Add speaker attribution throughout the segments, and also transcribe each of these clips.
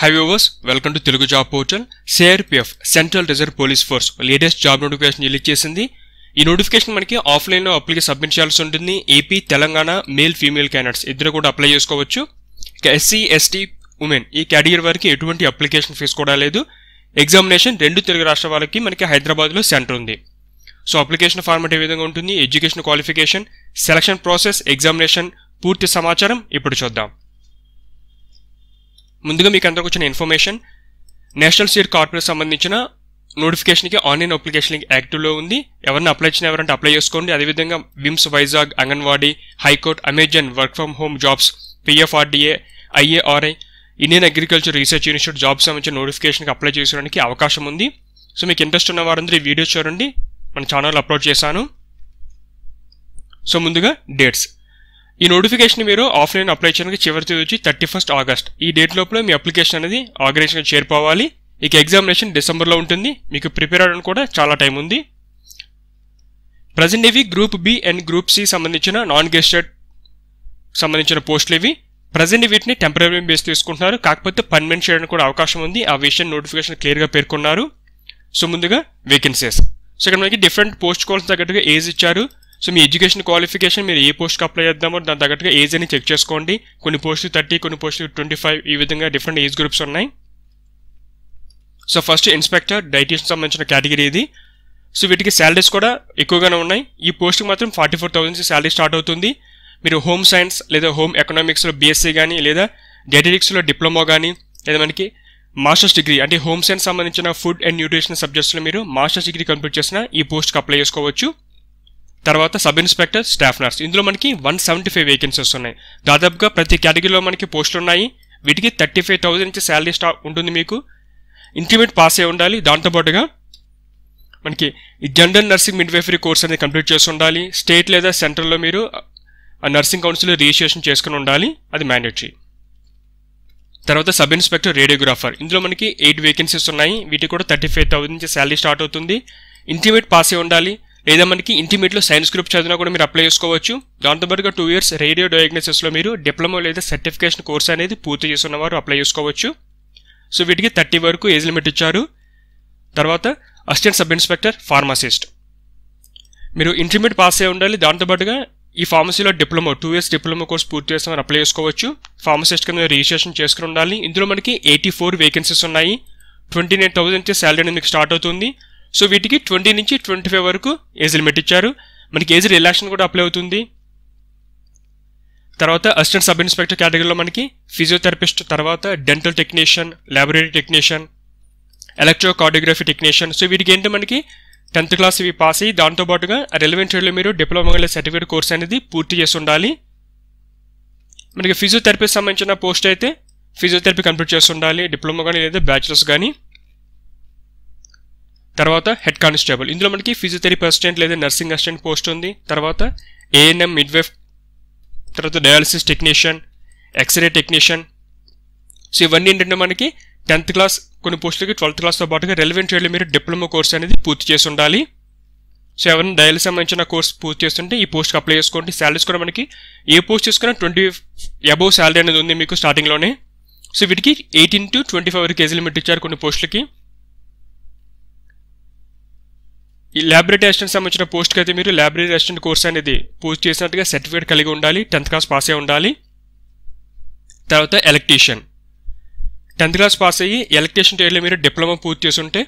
Speaker 1: high viewers welcome to Telugu job portal CRPF central reserve police force latest job notification release చేసింది ఈ notification మనకి ఆఫ్లైన్లో application submit చేయాల్సి ఉంటుంది AP Telangana male female candidates ఇద్దరు కూడా అప్లై చేసుకోవచ్చు ఇక ఎస్సీ ఎస్టీ ఉమెన్ ఈ కేటగిరీ వారికి ఎటువంటి అప్లికేషన్ ఫీజ్ కూడా లేదు ఎగ్జామినేషన్ రెండు తెలుగు రాష్ట్ర వాళ్ళకి మనకి హైదరాబాద్లో సెంటర్ ఉంది సో అప్లికేషన్ ఫార్మాట్ ఏ విధంగా ఉంటుంది education qualification selection process examination పూర్తి సమాచారం ఇప్పుడు చూద్దాం ముందుగా మీకు అందరికి వచ్చిన ఇన్ఫర్మేషన్ నేషనల్ స్టేట్ కార్పొరేట్ సంబంధించిన నోటిఫికేషన్కి ఆన్లైన్ అప్లికేషన్ యాక్టివ్లో ఉంది ఎవరిని అప్లై చేసిన ఎవరంటే అప్లై చేసుకోండి అదేవిధంగా VIMS Vizag anganwadi high court Amazon work from home jobs PFRDA IARI Indian agricultural research institute jobs సంబంధించిన నోటిఫికేషన్కి అప్లై చేసుకోవడానికి అవకాశం ఉంది సో మీకు ఇంట్రెస్ట్ ఉన్న వారందరూ ఈ వీడియో చూడండి మన ఛానల్ అప్లోడ్ చేశాను సో ముందుగా డేట్స్ ఈ నోటిఫికేషన్ మీరు ఆఫ్లైన్ అప్లై చేయడానికి చివరి తేదీ వచ్చి థర్టీ ఫస్ట్ ఆగస్ట్ ఈ డేట్ లోపల మీ అప్లికేషన్ అనేది ఆర్గనైజేషన్ చేరిపోవాలి ఇక ఎగ్జామినేషన్ డిసెంబర్లో ఉంటుంది మీకు ప్రిపేర్ అవ్వడానికి కూడా చాలా టైం ఉంది ప్రజెంట్ ఇవి group B and group C సంబంధించిన నాన్ గెస్టెడ్ సంబంధించిన పోస్టులు ఇవి ప్రజెంట్ వీటిని టెంపరీ బేస్ తీసుకుంటున్నారు కాకపోతే పర్మనెంట్ చేయడానికి కూడా అవకాశం ఉంది ఆ విషయం నోటిఫికేషన్ క్లియర్గా పేర్కొన్నారు సో ముందుగా వేకెన్సీస్ సో ఇక్కడ మనకి డిఫరెంట్ పోస్ట్ కోల్స్ తగ్గట్టుగా ఏజ్ ఇచ్చారు సో మీ ఎడ్యుకేషన్ క్వాలిఫికేషన్ మీరు ఏ పోస్ట్కి అప్లై చేద్దామో దాని తగ్గట్టుగా ఏజ్ అని చెక్ చేసుకోండి కొన్ని పోస్టులు థర్టీ కొన్ని పోస్టులు ట్వంటీ ఫైవ్ ఈ విధంగా డిఫరెంట్ ఏజ్ గ్రూప్స్ ఉన్నాయి సో ఫస్ట్ ఇన్స్పెక్టర్ డైటీషన్ సంబంధించిన కేటగిరీ ఇది సో వీటికి శాలరీస్ కూడా ఎక్కువగానే ఉన్నాయి ఈ పోస్ట్కి మాత్రం forty four thousand salary start అవుతుంది మీరు హోమ్ సైన్స్ లేదా హోమ్ ఎకనామిక్స్లో బీఎస్సీ కానీ లేదా డైటెటిక్స్లో డిప్లొమా కానీ లేదా మనకి మాస్టర్స్ డిగ్రీ అంటే హోమ్ సైన్స్ సంబంధించిన ఫుడ్ అండ్ న్యూట్రిషన్ సబ్జెక్ట్స్లో మీరు మాస్టర్స్ డిగ్రీ కంప్లీట్ చేసిన ఈ పోస్ట్కి అప్లై చేసుకోవచ్చు తర్వాత సబ్ ఇన్స్పెక్టర్ స్టాఫ్ నర్స్ ఇందులో మనకి వన్ సెవెంటీ ఫైవ్ వేకెన్సీస్ ఉన్నాయి దాదాపుగా ప్రతి కేటగిరీలో మనకి పోస్టులు ఉన్నాయి వీటికి థర్టీ ఫైవ్ థౌసండ్ నుంచి శాలరీ స్టాక్ ఉంటుంది మీకు ఇంక్రిమెంట్ పాస్ అయి ఉండాలి దాంతోపాటుగా మనకి ఈ జనరల్ నర్సింగ్ మిడ్వైఫరీ కోర్స్ అనేది కంప్లీట్ చేసి ఉండాలి స్టేట్ లేదా సెంట్రల్లో మీరు ఆ నర్సింగ్ కౌన్సిల్ రిజిస్ట్రేషన్ చేసుకుని ఉండాలి అది మ్యాండేటరీ తర్వాత సబ్ ఇన్స్పెక్టర్ రేడియోగ్రాఫర్ ఇందులో మనకి ఎయిట్ వేకెన్సీస్ ఉన్నాయి వీటికి కూడా థర్టీ ఫైవ్ థౌసండ్ నుంచి శాలరీ స్టార్ట్ అవుతుంది ఇంటిమేట్ పాస్ అయి ఉండాలి లేదా మనకి ఇంటిమీడియట్లో సైన్స్ గ్రూప్ చదివినా కూడా మీరు అప్లై చేసుకోవచ్చు దాంతోపాటుగా టూ ఇయర్స్ రేడియో డయాగ్నోసిస్లో మీరు డిప్లొమా లేదా సర్టిఫికేషన్ కోర్స్ అనేది పూర్తి చేస్తున్నవారు అప్లై చేసుకోవచ్చు సో వీటికి థర్టీ వరకు ఏజ్ లిమిట్ ఇచ్చారు తర్వాత అసిస్టెంట్ సబ్ ఇన్స్పెక్టర్ ఫార్మసిస్ట్ మీరు ఇంటర్మీడియట్ పాస్ అయి ఉండాలి దాంతోపాటుగా ఈ ఫార్మసీలో diploma two years diploma course పూర్తి వారు అప్లై చేసుకోవచ్చు ఫార్మసిస్ట్ కింద రిజిస్ట్రేషన్ చేసుకుని ఉండాలి ఇందులో మనకి ఎయిటీ ఫోర్ వేకెన్సీస్ ఉన్నాయి ట్వంటీ నైన్ థౌసండ్ శాలరీ అనేది మీకు స్టార్ట్ అవుతుంది సో వీటికి ట్వంటీ నుంచి ట్వంటీ ఫైవ్ వరకు ఏజ్ లిమిట్ ఇచ్చారు మనకి ఏజ్ రిలాక్షన్ కూడా అప్లై అవుతుంది తర్వాత అసిస్టెంట్ సబ్ ఇన్స్పెక్టర్ కేటగిరీలో మనకి ఫిజియోథెరపిస్ట్ తర్వాత dental technician laboratory technician electrocardiography technician so వీటికి ఏంటి మనకి టెన్త్ క్లాస్ ఇవి పాస్ అయ్యి దాంతోపాటుగా రెలవెంట్ ట్రేడ్లో మీరు డిప్లొమా సర్టిఫికేట్ కోర్స్ అనేది పూర్తి చేసి ఉండాలి మనకి ఫిజియోథెరపీకి సంబంధించిన పోస్ట్ అయితే ఫిజియోథెరపీ కంప్లీట్ చేసి ఉండాలి డిప్లొమా కానీ లేదా బ్యాచిలర్స్ కానీ తర్వాత హెడ్ కానిస్టేబుల్ ఇందులో మనకి ఫిజియోథెరపీ అసిస్టెంట్ లేదా నర్సింగ్ అసిస్టెంట్ పోస్ట్ ఉంది తర్వాత ఏఎన్ఎం మిడ్వేఫ్ తర్వాత dialysis technician x ray technician so ఇవన్నీ ఏంటంటే మనకి టెన్త్ క్లాస్ కొన్ని పోస్టులకి ట్వెల్త్ క్లాస్తో పాటుగా రెలవెంట్ ట్రేడ్లో మీరు డిప్లొమా కోర్స్ అనేది పూర్తి చేసి ఉండాలి సో ఎవరైనా డయాలసిస్ సంబంధించిన కోర్స్ పూర్తి చేస్తుంటే ఈ పోస్ట్కి అప్లై చేసుకోండి శాలరీస్ కూడా మనకి ఏ పోస్ట్ తీసుకున్నా ట్వంటీ అబోవ్ శాలరీ అనేది ఉంది మీకు స్టార్టింగ్లోనే సో వీటికి ఎయిటీన్ టు ట్వంటీ ఫైవ్ వరకు ఏజ్ లిమిట్ ఇచ్చారు కొన్ని పోస్టులకి ఈ ల్యాబరేటరీ అసిస్టెంట్ సంబంధించిన పోస్ట్కి అయితే మీరు ల్యాబరేటరీ అసిస్టెంట్ కోర్స్ అనేది పూర్తి చేసినట్టుగా సర్టిఫికేట్ కలిగి ఉండాలి టెన్త్ క్లాస్ పాస్ అయి ఉండాలి తర్వాత ఎలక్ట్రీషియన్ టెన్త్ క్లాస్ పాస్ అయ్యి ఎలక్ట్రీషియన్ ట్రేడ్లో మీరు డిప్లొమా పూర్తి చేసి ఉంటే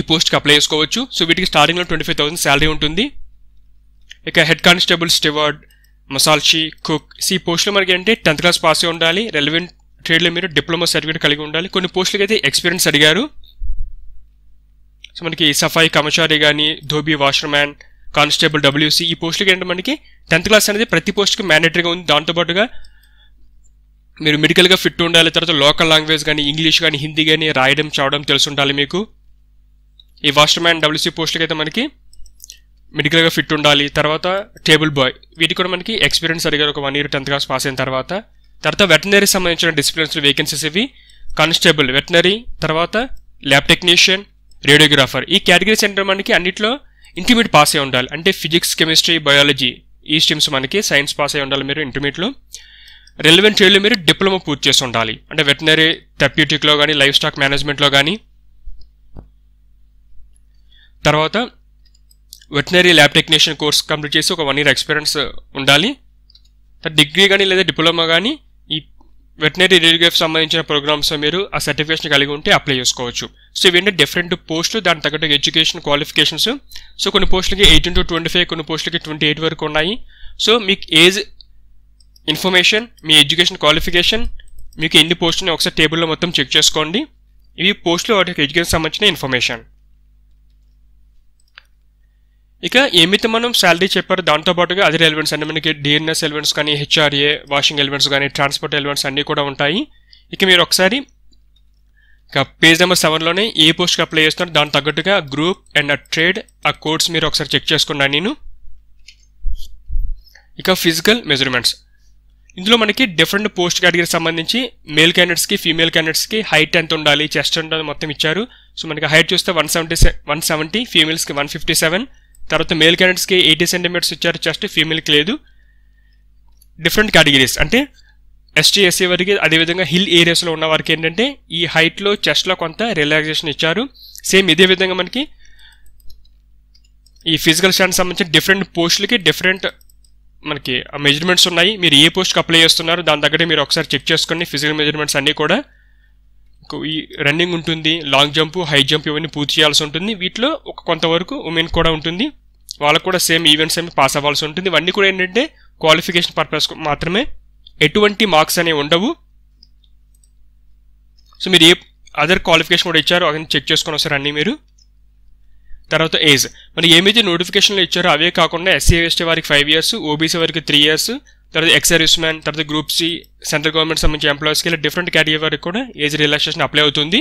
Speaker 1: ఈ పోస్ట్కి అప్లై చేసుకోవచ్చు సో వీటికి స్టార్టింగ్లో ట్వంటీ ఫైవ్ థౌసండ్ శాలరీ ఉంటుంది ఇక head constable steward masalchi cook ఈ పోస్టులు మనకి ఏంటి టెన్త్ క్లాస్ పాస్ అయి ఉండాలి రెలవెంట్ ట్రేడ్లో మీరు డిప్లొమా సర్టిఫికేట్ కలిగి ఉండాలి కొన్ని పోస్టులకి అయితే ఎక్స్పీరియన్స్ అడిగారు సో మనకి సఫాయి కమచారి కానీ ధోబీ వాషర్మ్యాన్ కానిస్టేబుల్ డబ్ల్యూసీ ఈ పోస్టులకి ఏంటంటే మనకి టెన్త్ క్లాస్ అనేది ప్రతి పోస్ట్కి మ్యాండేటరీగా ఉంది దాంతోపాటుగా మీరు మెడికల్గా ఫిట్ ఉండాలి తర్వాత లోకల్ లాంగ్వేజ్ కానీ ఇంగ్లీష్ కానీ హిందీ కానీ రాయడం చదవడం తెలిసి ఉండాలి మీకు ఈ వాస్టర్మ్యాన్ డబ్ల్యూసీ పోస్టులకి అయితే మనకి మెడికల్గా ఫిట్ ఉండాలి తర్వాత టేబుల్ బాయ్ వీటికి కూడా మనకి ఎక్స్పీరియన్స్ అడిగారు ఒక one year tenth class pass అయిన తర్వాత తర్వాత వెటనరీ సంబంధించిన డిసిప్లిన్స్ వేకెన్సీస్ ఇవి కానిస్టేబుల్ వెటనరీ తర్వాత ల్యాబ్ టెక్నీషియన్ రేడియోగ్రాఫర్ ఈ కేటగిరీ సెంటర్ మనకి అన్నిట్లో ఇంటర్మీడియట్ పాస్ అయి ఉండాలి అంటే ఫిజిక్స్ కెమిస్ట్రీ బయాలజీ ఈ స్ట్రీమ్స్ మనకి సైన్స్ పాస్ అయి ఉండాలి మీరు ఇంటర్మీడియట్లో రెలవెంట్ ట్రేడ్లో మీరు డిప్లొమా పూర్తి చేసి ఉండాలి అంటే వెటనరీ థెప్యూటిక్లో కానీ లైఫ్ స్టాక్ మేనేజ్మెంట్లో కానీ తర్వాత veterinary lab technician course complete చేసి ఒక వన్ ఇయర్ ఎక్స్పీరియన్స్ ఉండాలి డిగ్రీ కానీ లేదా డిప్లొమా కానీ వెటనరీ రిలీఫ్ సంబంధించిన ప్రోగ్రామ్స్ మీరు ఆ సర్టిఫికేషన్ కలిగి ఉంటే అప్లై చేసుకోవచ్చు సో ఇవన్నీ డిఫరెంట్ పోస్టులు దాని తగ్గట్టు ఎడ్యుకేషన్ క్వాలిఫికేషన్స్ సో కొన్ని పోస్టులకి ఎయిటీన్ టు ట్వంటీ ఫైవ్ కొన్ని పోస్టులకి ట్వంటీ ఎయిట్ వరకు ఉన్నాయి సో మీకు ఏజ్ ఇన్ఫర్మేషన్ మీ ఎడ్యుకేషన్ క్వాలిఫికేషన్ మీకు ఎన్ని పోస్టులు ఒకసారి టేబుల్లో మొత్తం చెక్ చేసుకోండి ఇవి పోస్టులు వాటికి ఎడ్యుకేషన్ సంబంధించిన ఇన్ఫర్మేషన్ ఇక ఏమైతే మనం శాలరీ చెప్పారు దాంతోపాటుగా అదర్ ఎలిమెంట్స్ అంటే మనకి డిఎన్ఎస్ ఎలిమెంట్స్ కానీ హెచ్ఆర్ఏ వాషింగ్ ఎలిమెంట్స్ కానీ ట్రాన్స్పోర్ట్ ఎలిమెంట్స్ అన్నీ కూడా ఉంటాయి ఇక మీరు ఒకసారి ఇక పేజ్ నెంబర్ సెవెన్లోనే ఏ పోస్ట్కి అప్లై చేస్తున్నారు దాని తగ్గట్టుగా గ్రూప్ అండ్ ఆ ట్రేడ్ ఆ కోడ్స్ మీరు ఒకసారి చెక్ చేసుకున్నాను నేను ఇక ఫిజికల్ మెజర్మెంట్స్ ఇందులో మనకి డిఫరెంట్ పోస్ట్ కేటగిరీ సంబంధించి మేల్ క్యాండిడేట్స్కి ఫీమేల్ క్యాండిడేట్స్కి హైట్ ఎంత ఉండాలి చెస్ట్ ఉండాలి మొత్తం ఇచ్చారు సో మనకి హైట్ చూస్తే వన్ సెవెంటీ వన్ సెవెంటీ ఫీమేల్స్కి వన్ ఫిఫ్టీ సెవెన్ తర్వాత మేల్ క్యాండిడేట్స్కి ఎయిటీ సెంటీమీటర్స్ ఇచ్చారు చెస్ట్ ఫీమేల్కి లేదు డిఫరెంట్ కేటగిరీస్ అంటే ఎస్టీ ఎస్సీ వారికి అదేవిధంగా హిల్ ఏరియాస్లో ఉన్న వారికి ఏంటంటే ఈ హైట్లో చెస్ట్లో కొంత రిలాక్సేషన్ ఇచ్చారు సేమ్ ఇదే విధంగా మనకి ఈ ఫిజికల్ స్టాండ్ సంబంధించిన డిఫరెంట్ పోస్టులకి డిఫరెంట్ మనకి మెజర్మెంట్స్ ఉన్నాయి మీరు ఏ పోస్ట్కి అప్లై చేస్తున్నారు దాని దగ్గర మీరు ఒకసారి చెక్ చేసుకోండి ఫిజికల్ మెజర్మెంట్స్ అన్నీ కూడా ఈ రన్నింగ్ ఉంటుంది లాంగ్ జంప్ హై జంప్ ఇవన్నీ పూర్తి చేయాల్సి ఉంటుంది వీటిలో ఒక కొంతవరకు ఉమెన్ కూడా ఉంటుంది వాళ్ళకు కూడా సేమ్ ఈవెంట్స్ ఏమి పాస్ అవ్వాల్సి ఉంటుంది ఇవన్నీ కూడా ఏంటంటే క్వాలిఫికేషన్ పర్పస్ మాత్రమే ఎటువంటి మార్క్స్ అనేవి ఉండవు సో మీరు ఏ అదర్ క్వాలిఫికేషన్ కూడా ఇచ్చారో అవన్నీ చెక్ చేసుకుని వస్తారు అన్నీ మీరు తర్వాత ఏజ్ మరి ఏమైతే నోటిఫికేషన్లు ఇచ్చారో అవే కాకుండా ఎస్సీ ఎస్టీ వారికి ఫైవ్ ఇయర్స్ ఓబీసీ వారికి త్రీ ఇయర్స్ తర్వాత ఎక్స్ సర్వీస్ మ్యాన్ తర్వాత గ్రూప్ సి సెంట్రల్ గవర్నమెంట్ సంబంధించిన ఎంప్లాయీస్కి ఇలా డిఫరెంట్ కేటగిరీ కూడా ఏజ్ రిలాక్సేషన్ అప్లై అవుతుంది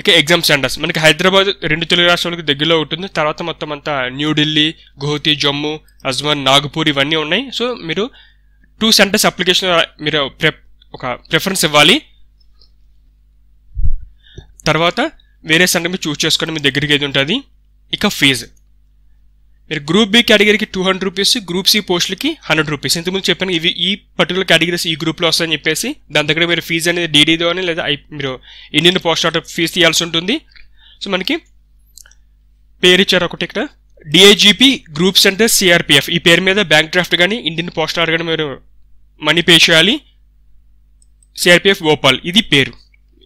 Speaker 1: ఇక ఎగ్జామ్ సెంటర్స్ మనకి హైదరాబాద్ రెండు తెలుగు రాష్ట్రాలకు దగ్గరలో ఉంటుంది తర్వాత మొత్తం అంతా న్యూఢిల్లీ గోహతి జమ్మూ అజ్మాన్ నాగపూర్ ఇవన్నీ ఉన్నాయి సో మీరు టూ సెంటర్స్ అప్లికేషన్ మీరు ఒక ప్రిఫరెన్స్ ఇవ్వాలి తర్వాత వేరే సెంటర్ మీరు చూస్ చేసుకొని మీ దగ్గరికి ఏది ఉంటుంది ఇక ఫీజు మీరు గ్రూప్ బి కేటగిరీకి two hundred rupees group C పోస్టులకి హండ్రెడ్ రూపీస్ ఇంతకుముందు చెప్పాను ఇవి ఈ పర్టికులర్ కేటగిరీస్ ఈ గ్రూప్లో వస్తాయని చెప్పేసి దాని దగ్గర మీరు ఫీజు అనేది డీడీదో అని లేదా మీరు ఇండియన్ పోస్ట్ ఆర్డర్ ఫీజు తీయాల్సి ఉంటుంది సో మనకి పేరు ఇచ్చారు ఒకటి ఇక్కడ డిఐజీపీ గ్రూప్ సెంటర్ సిఆర్పిఎఫ్ ఈ పేరు మీద బ్యాంక్ డ్రాఫ్ట్ కానీ ఇండియన్ పోస్ట్ ఆర్డర్ కానీ మీరు మనీ పే చేయాలి సిఆర్పిఎఫ్ భోపాల్ ఇది పేరు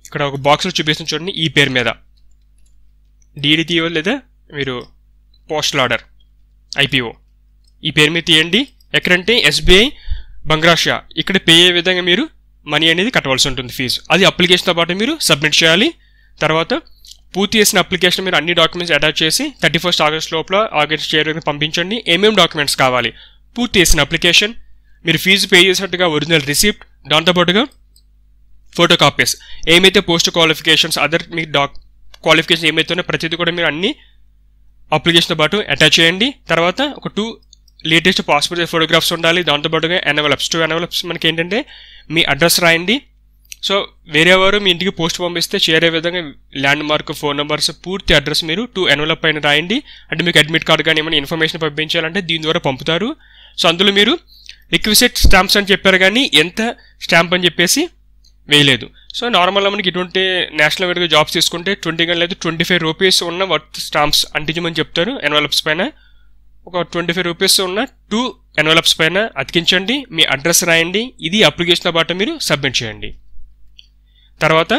Speaker 1: ఇక్కడ ఒక బాక్స్లో చూపిస్తున్న చూడండి ఈ పేరు మీద డీడీ తీయో లేదా మీరు పోస్టల్ ఆర్డర్ ఐపీఓ ఈ పేరు మీద తీయండి ఎక్కడంటే ఎస్బీఐ బంగ్రాషా ఇక్కడ పే అయ్యే విధంగా మీరు మనీ అనేది కట్టవలసి ఉంటుంది ఫీజు అది అప్లికేషన్తో పాటు మీరు సబ్మిట్ చేయాలి తర్వాత పూర్తి చేసిన అప్లికేషన్ మీరు అన్ని డాక్యుమెంట్స్ అటాచ్ చేసి థర్టీ ఫస్ట్ ఆగస్ట్ లోపల ఆగస్ట్ చేయడానికి పంపించండి ఏమేమి డాక్యుమెంట్స్ కావాలి పూర్తి చేసిన అప్లికేషన్ మీరు ఫీజు పే చేసినట్టుగా ఒరిజినల్ రిసిప్ట్ దాంతోపాటుగా ఫోటో కాపీస్ ఏమైతే పోస్ట్ క్వాలిఫికేషన్స్ అదర్ మీ డాక్ క్వాలిఫికేషన్ ఏమైతే ప్రతిదీ కూడా మీరు అన్నీ అప్లికేషన్తో పాటు అటాచ్ చేయండి తర్వాత ఒక టూ లేటెస్ట్ పాస్పోర్ట్ ఫోటోగ్రాఫ్స్ ఉండాలి దాంతోపాటుగా ఎన్ఎవలప్స్ టూ ఎన్ఎవలప్స్ మనకి ఏంటంటే మీ అడ్రస్ రాయండి సో వేరే వారు మీ ఇంటికి పోస్ట్ పంపిస్తే చేరే విధంగా ల్యాండ్ మార్క్ ఫోన్ నెంబర్స్ పూర్తి అడ్రస్ మీరు టూ ఎన్వలప్ పైన రాయండి అంటే మీకు అడ్మిట్ కార్డు కానీ ఏమైనా ఇన్ఫర్మేషన్ పంపించాలంటే దీని ద్వారా పంపుతారు సో అందులో మీరు రిక్విసిట్ స్టాంప్స్ అని చెప్పారు కానీ ఎంత స్టాంప్ అని చెప్పేసి వేయలేదు సో నార్మల్గా మనకి ఇటువంటి నేషనల్ వైడ్గా జాబ్స్ తీసుకుంటే ట్వంటీ గంటలు అయితే ట్వంటీ ఫైవ్ రూపీస్ ఉన్న వర్త్ స్టాంప్స్ అంటించమని చెప్తారు ఎన్వలప్స్ పైన ఒక ట్వంటీ ఫైవ్ రూపీస్ ఉన్న టూ ఎన్వలప్స్ పైన అతికించండి మీ అడ్రస్ రాయండి ఇది అప్లికేషన్తో పాటు మీరు సబ్మిట్ చేయండి తర్వాత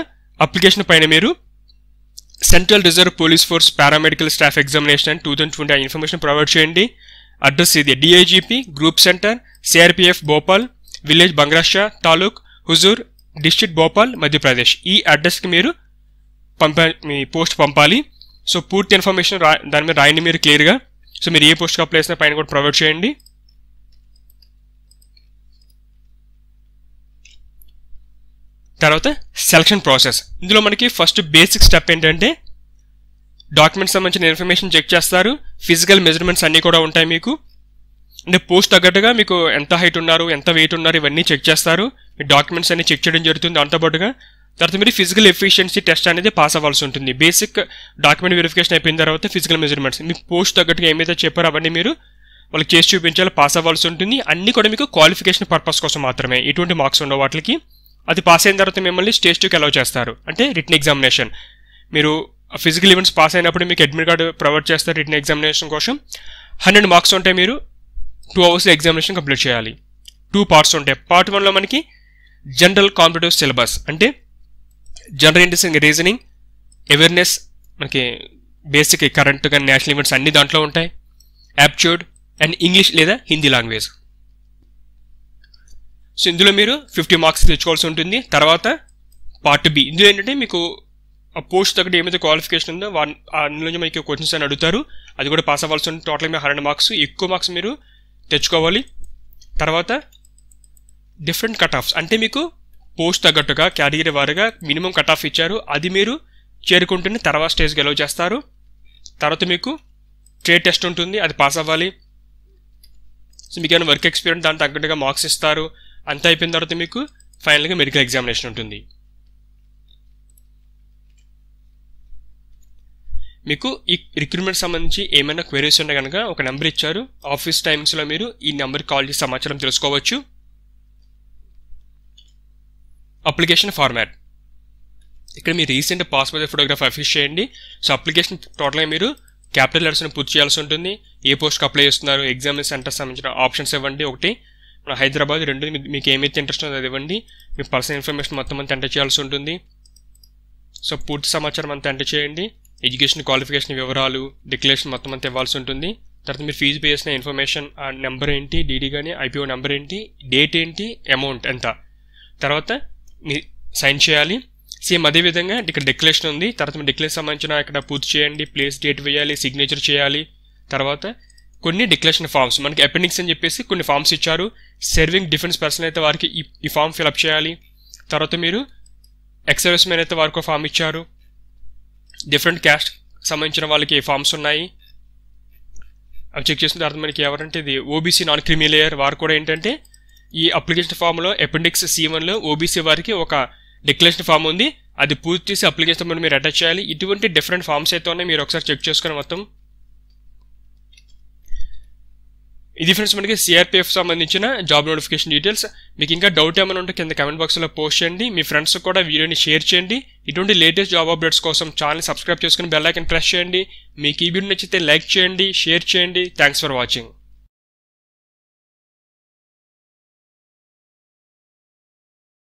Speaker 1: అప్లికేషన్ పైన మీరు central reserve police force paramedical staff examination and two thousand twenty information provide చేయండి అడ్రస్ ఇది DIGP group centre CRPF Bhopal village Bangrasia taluk Huzur district Bhopal Madhya Pradesh ఈ అడ్రస్కి మీరు పంప మీ పోస్ట్ పంపాలి సో పూర్తి ఇన్ఫర్మేషన్ దాని మీద రాయండి మీరు క్లియర్గా సో మీరు ఏ పోస్ట్కి అప్లై చేసిన పైన కూడా ప్రొవైడ్ చేయండి తర్వాత సెలక్షన్ ప్రాసెస్ ఇందులో మనకి ఫస్ట్ బేసిక్ స్టెప్ ఏంటంటే డాక్యుమెంట్స్ సంబంధించిన ఇన్ఫర్మేషన్ చెక్ చేస్తారు ఫిజికల్ మెజర్మెంట్స్ అన్నీ కూడా ఉంటాయి మీకు అంటే పోస్ట్ తగ్గట్టుగా మీకు ఎంత హైట్ ఉన్నారు ఎంత వెయిట్ ఉన్నారు ఇవన్నీ చెక్ చేస్తారు డాక్యుమెంట్స్ అన్ని చెక్ చేయడం జరుగుతుంది దాంతోపాటుగా తర్వాత మీరు ఫిజికల్ ఎఫిషియన్సీ టెస్ట్ అనేది పాస్ అవ్వాల్సి ఉంటుంది బేసిక్ డాక్యుమెంట్ వెరిఫికేషన్ అయిపోయిన తర్వాత ఫిజికల్ మెజర్మెంట్స్ మీ పోస్ట్ తగ్గట్టుగా ఏమైతే చెప్పారో అవన్నీ మీరు వాళ్ళకి చేసి చూపించాలి పాస్ అవ్వాల్సి ఉంటుంది అన్నీ కూడా మీకు క్వాలిఫికేషన్ పర్పస్ కోసం మాత్రమే ఎటువంటి మార్క్స్ ఉండవు వాటికి అది పాస్ అయిన తర్వాత మిమ్మల్ని స్టేజ్ టూకి అలౌ చేస్తారు అంటే రిటర్న్ ఎగ్జామినేషన్ మీరు ఫిజికల్ ఈవెంట్స్ పాస్ అయినప్పుడు మీకు అడ్మిట్ కార్డు ప్రొవైడ్ చేస్తారు రిటర్న్ ఎగ్జామినేషన్ కోసం హండ్రెడ్ మార్క్స్ ఉంటే మీరు టూ అవర్స్ ఎగ్జామినేషన్ కంప్లీట్ చేయాలి టూ పార్ట్స్ ఉంటాయి పార్ట్ వన్లో మనకి జనరల్ కాంపిటేటివ్ సిలబస్ అంటే జనరల్ ఇంట్రెస్ట్ రీజనింగ్ అవేర్నెస్ మనకి బేసిక్ కరెంట్ కానీ నేషనల్ ఈవెంట్స్ అన్ని దాంట్లో ఉంటాయి యాప్చ్యూడ్ అండ్ ఇంగ్లీష్ లేదా హిందీ లాంగ్వేజ్ సో ఇందులో మీరు ఫిఫ్టీ మార్క్స్ తెచ్చుకోవాల్సి ఉంటుంది తర్వాత పార్ట్ బి ఇందులో ఏంటంటే మీకు ఆ పోస్ట్ తగ్గట్టు ఏమైతే క్వాలిఫికేషన్ ఉందో అందులో మీకు క్వశ్చన్స్ అని అడుగుతారు అది కూడా పాస్ అవ్వాల్సి ఉంటుంది టోటల్ మీరు హండ్రెడ్ మార్క్స్ ఎక్కువ మార్క్స్ మీరు తెచ్చుకోవాలి తర్వాత డిఫరెంట్ కట్ ఆఫ్స్ అంటే మీకు పోస్ట్ తగ్గట్టుగా క్యాటగిరీ వారుగా మినిమం కట్ ఆఫ్ ఇచ్చారు అది మీరు చేరుకుంటున్న తర్వాత స్టేజ్కి అలౌ చేస్తారు తర్వాత మీకు ట్రేడ్ టెస్ట్ ఉంటుంది అది పాస్ అవ్వాలి సో మీకు ఏమైనా వర్క్ ఎక్స్పీరియన్స్ దాని తగ్గట్టుగా మార్క్స్ ఇస్తారు అంతా అయిపోయిన తర్వాత మీకు ఫైనల్గా మెడికల్ ఎగ్జామినేషన్ ఉంటుంది మీకు ఈ రిక్రూట్మెంట్ సంబంధించి ఏమైనా క్వైరీస్ ఉన్నా కనుక ఒక నెంబర్ ఇచ్చారు ఆఫీస్ టైమ్స్లో మీరు ఈ నెంబర్కి కాల్ చేసి సమాచారం తెలుసుకోవచ్చు అప్లికేషన్ ఫార్మాట్ ఇక్కడ మీ రీసెంట్ పాస్పోర్ట్ ఫోటోగ్రాఫ్ అఫిష్ చేయండి సో అప్లికేషన్ టోటల్గా మీరు క్యాపిటల్ లెటర్స్ని పూర్తి చేయాల్సి ఉంటుంది ఏ పోస్ట్కి అప్లై చేస్తున్నారు ఎగ్జామ్ సెంటర్ సంబంధించిన ఆప్షన్స్ ఇవ్వండి ఒకటి మన హైదరాబాద్ రెండు మీకు ఏమైతే ఇంట్రెస్ట్ ఉందో అది ఇవ్వండి మీ పర్సనల్ ఇన్ఫర్మేషన్ మొత్తం అంతా ఎంటర్ చేయాల్సి ఉంటుంది సో పూర్తి సమాచారం అంతా ఎంటర్ చేయండి ఎడ్యుకేషన్ క్వాలిఫికేషన్ వివరాలు డిక్లరేషన్ మొత్తం అంతా ఇవ్వాల్సి ఉంటుంది తర్వాత మీరు ఫీజు పే చేసిన ఇన్ఫర్మేషన్ ఆ నెంబర్ ఏంటి డీడీ కానీ ఐపీఓ నెంబర్ ఏంటి డేట్ ఏంటి అమౌంట్ ఎంత తర్వాత సైన్ చేయాలి సేమ్ అదేవిధంగా ఇక్కడ డిక్లరేషన్ ఉంది తర్వాత మీ డిక్లరేషన్ సంబంధించిన ఇక్కడ పూర్తి చేయండి ప్లేస్ డేట్ వేయాలి సిగ్నేచర్ చేయాలి తర్వాత కొన్ని డిక్లరేషన్ ఫామ్స్ మనకి అపెండిక్స్ అని చెప్పేసి కొన్ని ఫామ్స్ ఇచ్చారు సర్వింగ్ డిఫెన్స్ పర్సన్ అయితే వారికి ఈ ఫామ్ ఫిలప్ చేయాలి తర్వాత మీరు ఎక్సర్వీస్ మ్యాన్ అయితే వారికి ఫామ్ ఇచ్చారు డిఫరెంట్ క్యాస్ట్ సంబంధించిన వాళ్ళకి ఫామ్స్ ఉన్నాయి అవి చెక్ చేసిన తర్వాత మనకి ఎవరంటే ఇది ఓబీసీ నాన్ క్రిమిలేయర్ వారు కూడా ఏంటంటే ఈ అప్లికేషన్ ఫామ్లో అపెండిక్స్ సి లో ఓబీసీ వారికి ఒక డిక్లరేషన్ ఫామ్ ఉంది అది పూర్తి చేసి అప్లికేషన్ ఫామ్ మీరు అటాచ్ చేయాలి ఇటువంటి డిఫరెంట్ ఫామ్స్ అయితే ఉన్నాయి మీరు ఒకసారి చెక్ చేసుకుని మొత్తం ఇది ఫ్రెండ్స్ మనకి సిఆర్పిఎఫ్ సంబంధించిన జాబ్ నోటిఫికేషన్ డీటెయిల్స్ మీకు ఇంకా డౌట్ ఏమైనా ఉంటే కింద కమెంట్ బాక్స్లో పోస్ట్ చేయండి మీ ఫ్రెండ్స్ కూడా వీడియోని షేర్ చేయండి ఇటువంటి లేటెస్ట్ జాబ్ అప్డేట్స్ కోసం ఛానల్ సబ్స్క్రైబ్ చేసుకుని బెల్లైకన్ ప్రెస్ చేయండి మీకు ఈ వీడియో నచ్చితే లైక్ చేయండి షేర్ చేయండి థ్యాంక్స్ ఫర్ వాచింగ్